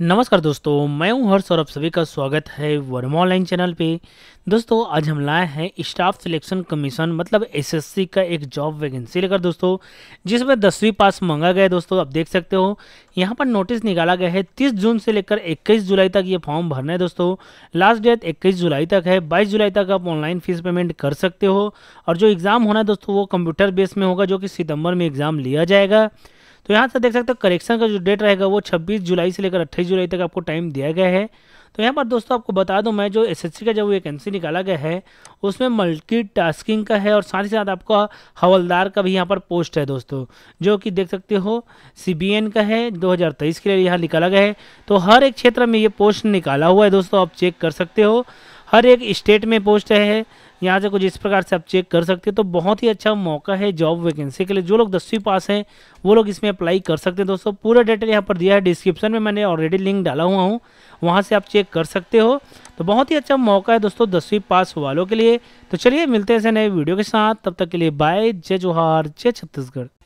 नमस्कार दोस्तों मैं हूं हर्ष और आप सभी का स्वागत है वर्मा ऑनलाइन चैनल पे दोस्तों आज हम लाए हैं स्टाफ सिलेक्शन कमीशन मतलब एसएससी का एक जॉब वैकेंसी लेकर दोस्तों जिसमें दसवीं पास मांगा गया है दोस्तों आप देख सकते हो यहां पर नोटिस निकाला गया है तीस जून से लेकर इक्कीस जुलाई तक ये फॉर्म भरना है दोस्तों लास्ट डेट इक्कीस जुलाई तक है बाईस जुलाई तक आप ऑनलाइन फीस पेमेंट कर सकते हो और जो एग्ज़ाम होना है दोस्तों वो कंप्यूटर बेस में होगा जो कि सितंबर में एग्ज़ाम लिया जाएगा तो यहाँ से देख सकते हो करेक्शन का जो डेट रहेगा वो छब्बीस जुलाई से लेकर अट्ठाईस जुलाई तक आपको टाइम दिया गया है तो यहाँ पर दोस्तों आपको बता दूं मैं जो एसएससी का जब वैकेंसी निकाला गया है उसमें मल्टीटास्किंग का है और साथ ही साथ आपका हवलदार का भी यहाँ पर पोस्ट है दोस्तों जो कि देख सकते हो सीबीएन का है 2023 के लिए यहाँ निकाला गया है तो हर एक क्षेत्र में ये पोस्ट निकाला हुआ है दोस्तों आप चेक कर सकते हो हर एक स्टेट में पोस्ट है यहाँ से कुछ इस प्रकार से आप चेक कर सकते हैं तो बहुत ही अच्छा मौका है जॉब वैकेंसी के लिए जो लोग दसवीं पास हैं वो लोग इसमें अप्लाई कर सकते हैं दोस्तों पूरा डिटेल यहाँ पर दिया है डिस्क्रिप्शन में मैंने ऑलरेडी लिंक डाला हुआ हूँ वहाँ से आप चेक कर सकते हो तो बहुत ही अच्छा मौका है दोस्तों दसवीं पास वालों के लिए तो चलिए मिलते हैं ऐसे नए वीडियो के साथ तब तक के लिए बाय जय जोहार जय छत्तीसगढ़